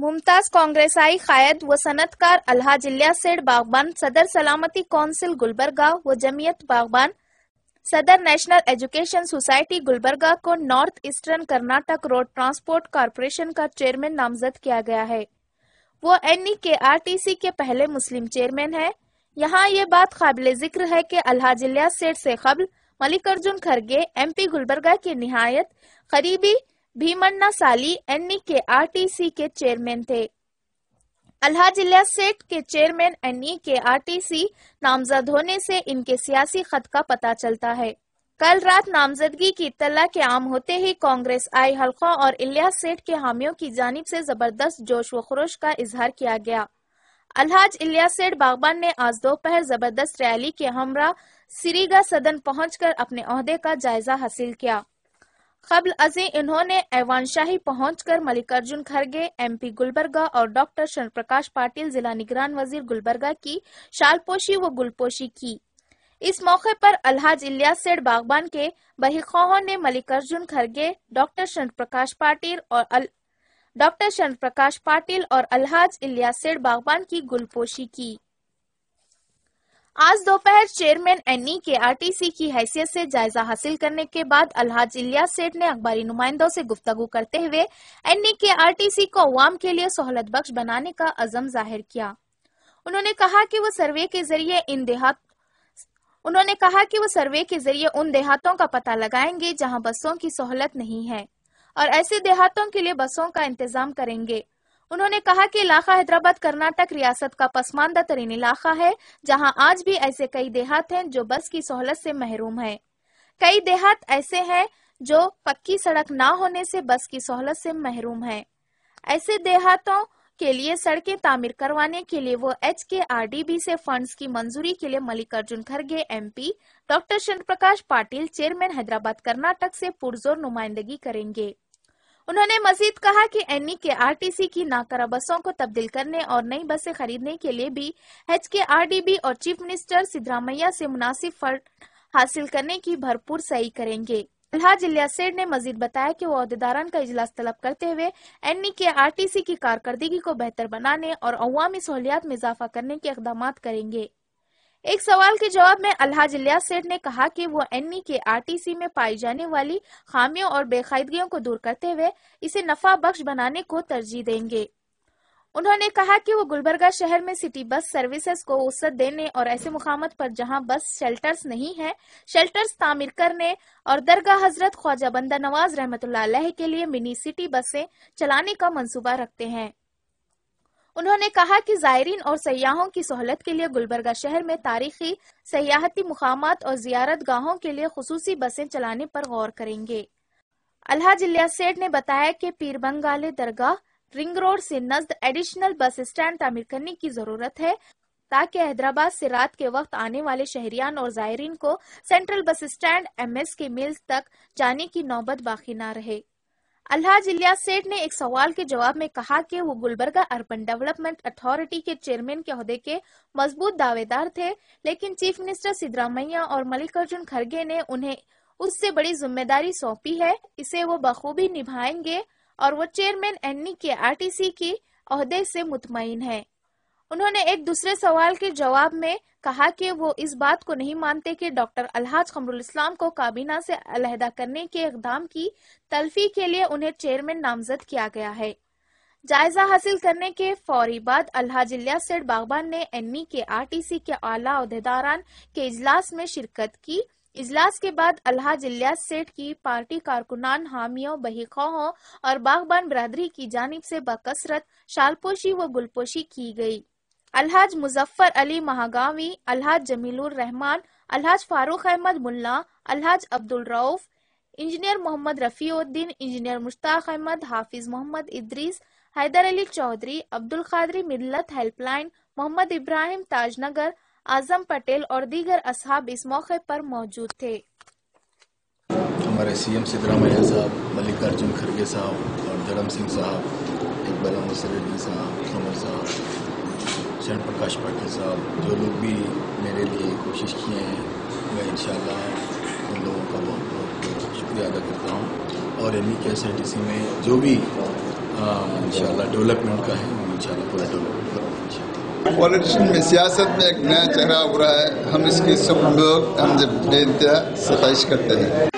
मुमताज कांग्रेसाई कायद व सनतकार अल्हा जिला सेठ बागबान सदर सलामती कौंसिल गुलबरगा व जमीयत बागबान सदर नेशनल एजुकेशन सोसाइटी गुलबर्गा को north eastern Karnataka road transport corporation का चेयरमैन नामजद किया गया है वो एन के आर के पहले मुस्लिम चेयरमैन है यहाँ ये बात काबिल जिक्र है कि अल्हा जिला सेठ से कबल मल्लिकार्जुन खड़गे एमपी गुलबरगा के नहायत करीबी साली एनी के आरटीसी के चेयरमैन थे अलहाज जिला सेठ के चेयरमैन एनी के आरटीसी नामजद होने से इनके सियासी खत का पता चलता है कल रात नामजदगी की इतला के आम होते ही कांग्रेस आए हल्कों और इलिया सेठ के हामियों की जानब से जबरदस्त जोश व खरोश का इजहार किया गया अलहाज इलिया सेठ बागबान ने आज दोपहर जबरदस्त रैली के हमरा सिरीगा सदन पहुंचकर अपने अहदे का जायजा हासिल किया कबल अजी इन्होंने ऐवानशाही पहुंचकर मल्लिकार्जुन खड़गे एमपी गुलबर्गा और डॉक्टर शरण प्रकाश पाटिल जिला निगरान वजीर गुलबर्गा की शालपोशी व गुलपोशी की इस मौके पर अलहाज इलियास सेठ बागबान के बहिखाहों ने मल्लिकार्जुन खड़गे डॉक्टर शरण प्रकाश पाटिल और अल... डॉक्टर शरण प्रकाश पाटिल और अलहाज इलियास सेठ बागबान की गुलपोशी की आज दोपहर चेयरमैन एनई के आरटीसी की हैसियत से जायजा हासिल करने के बाद अलहाज इलियास सेठ ने अखबारी नुमाइंदों से गुफ्तगु करते हुए एनई के आरटीसी को अवाम के लिए सहूलत बख्श बनाने का अजम जाहिर किया उन्होंने कहा कि वो सर्वे के जरिए इन देहात उन्होंने कहा कि वो सर्वे के जरिए उन देहातों का पता लगाएंगे जहां बसों की सहूलत नहीं है और ऐसे देहातों के लिए बसों का इंतजाम करेंगे उन्होंने कहा कि इलाका हैदराबाद कर्नाटक रियासत का पसमानदा तरीन इलाका है जहां आज भी ऐसे कई देहात हैं जो बस की सहूलत से महरूम है कई देहात ऐसे हैं जो पक्की सड़क ना होने से बस की सहूलत से महरूम है ऐसे देहातों के लिए सड़कें तामीर करवाने के लिए वो H K R D B से फंड की मंजूरी के लिए मल्लिकार्जुन खड़गे M P doctor Chandra Prakash Patil chairman Hyderabad Karnataka से पुरजोर नुमाइंदगी करेंगे उन्होंने मजीद कहा कि एनई के आरटीसी की नाकारा बसों को तब्दील करने और नई बसें खरीदने के लिए भी एच के बी और चीफ मिनिस्टर सिद्धरामैया से मुनासिब फंड हासिल करने की भरपूर सही करेंगे अलहाज इलियासेड ने मजीद बताया कि वो अहदेदारान का इजलास तलब करते हुए एन के आर की कारकर्दगी को बेहतर बनाने और अवामी सहूलियात में इजाफा करने के इकदाम करेंगे एक सवाल के जवाब में अल्हाज इलियास सेठ ने कहा कि वो एन के आरटीसी में पाई जाने वाली खामियों और बेकायदगियों को दूर करते हुए इसे नफा बख्श बनाने को तरजीह देंगे उन्होंने कहा कि वो गुलबर्गा शहर में सिटी बस सर्विसेज को वसत देने और ऐसे मुकामत पर जहां बस शेल्टर्स नहीं है शेल्टर्स तामीर करने और दरगाह हजरत ख्वाजा बंदा नवाज रहमत के लिए मिनी सिटी बसें चलाने का मंसूबा रखते हैं उन्होंने कहा कि जायरीन और सयाहों की सहूलत के लिए गुलबर्गा शहर में तारीखी सयाहती मुकाम और जियारत गाहों के लिए खसूसी बसें चलाने पर गौर करेंगे अल्हाज इलिया सेठ ने बताया कि पीरबंगाले दरगाह रिंग रोड से नजद एडिशनल बस स्टैंड तामीर करने की जरूरत है ताकि हैदराबाद से रात के वक्त आने वाले शहरियान और जायरीन को सेंट्रल बस स्टैंड एमएस के मिल्स तक जाने की नौबत बाकी न रहे अल्हाज इलियास सेठ ने एक सवाल के जवाब में कहा कि वो गुलबर्गा अर्बन डेवलपमेंट अथॉरिटी के चेयरमैन के अहदे के मजबूत दावेदार थे लेकिन चीफ मिनिस्टर सिद्धरामैया और मल्लिकार्जुन खड़गे ने उन्हें उससे बड़ी जिम्मेदारी सौंपी है इसे वो बखूबी निभाएंगे और वो चेयरमैन एननी के आरटीसी की अहदे से मुतमिन है उन्होंने एक दूसरे सवाल के जवाब में कहा कि वो इस बात को नहीं मानते कि डॉक्टर अलहाज कमरुल इस्लाम को काबीना से अलहदा करने के इकदाम की तलफी के लिए उन्हें चेयरमैन नामजद किया गया है जायजा हासिल करने के फौरी बाद अलहाज इलिया सेठ बागबान ने एन के आरटीसी के आला अहदेदारान के इजलास में शिरकत की इजलास के बाद अल्हाज इलिया सेठ की पार्टी कारकुनान हामियों बहीखोहों और बागबान बरदरी की जानब से बकसरत शालपोशी व गुलपोशी की गई Alhaj Muzaffar Ali Mahagavi Alhaj Jameelur Rahman Alhaj Farooq Ahmed Mulla Alhaj Abdul Rauf engineer Mohammed Rafiuddin engineer Mushtaq Ahmed Hafiz Mohammed Idris Haider Ali Chaudhary Abdul Qadri Millat helpline Mohammed Ibrahim Tajnagar Azam Patel और दीगर असहाब इस मौके पर मौजूद थे हमारे सीएम सिद्धरामैया साहब मल्लिकार्जुन खड़गे साहब और धर्म सिंह साहब इकबाल अहमद सरेडी साहब कमर साहब चरण प्रकाश पाटिल साहब जो लोग भी मेरे लिए कोशिश किए हैं मैं इन उन लोगों का बहुत बहुत शुक्रिया अदा करता हूँ और एम के एस आर टी सी में जो भी इन डेवलपमेंट का है वो इन पूरा डेवलपमेंट करूँगा पॉलिटिशन में सियासत में एक नया चेहरा उभरा है हम इसकी सब लोग हम जब बेनतहा सफाइश करते हैं